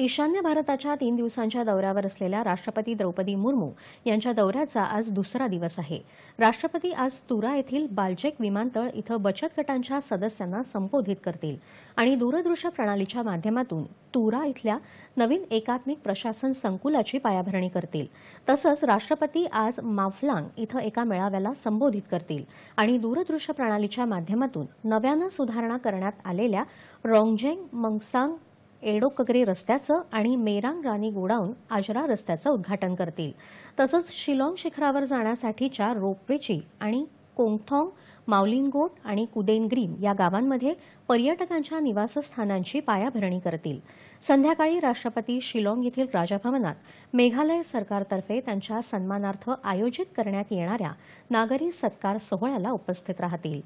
ईशान्य भारताच्या तीन दिवसांच्या दौऱ्यावर असलेल्या राष्ट्रपती द्रौपदी मुर्मू यांच्या दौऱ्याचा आज दुसरा दिवस आहे राष्ट्रपती आज तुरा येथील बालचेक विमानतळ इथं बचत गटांच्या सदस्यांना संबोधित करतील आणि दूरदृश्य प्रणालीच्या माध्यमातून तुरा इथल्या नवीन एकात्मिक प्रशासन संकुलाची पायाभरणी करतील तसंच राष्ट्रपती आज माफलांग इथं एका मेळाव्याला संबोधित करतील आणि दूरदृश्य प्रणालीच्या माध्यमातून नव्यानं सुधारणा करण्यात आलेल्या रॉंगजेंग मंगसांग एडोकगरे रस्त्याचं आणि मेरांग राणी गोडाऊन आजरा रस्त्याचं उद्घाटन करतील तसंच शिलाँग शिखरावर जाण्यासाठीच्या रोपवेची आणि कोंगथॉंग माऊलिंगोट आणि कुदेनग्रीम या गावांमध्ये पर्यटकांच्या निवासस्थानांची पायाभरणी करतील संध्याकाळी राष्ट्रपती शिलाँग येथील राजभवनात मेघालय सरकारतर्फे त्यांच्या सन्मानार्थ आयोजित करण्यात येणाऱ्या नागरी सत्कार सोहळ्याला उपस्थित राहतील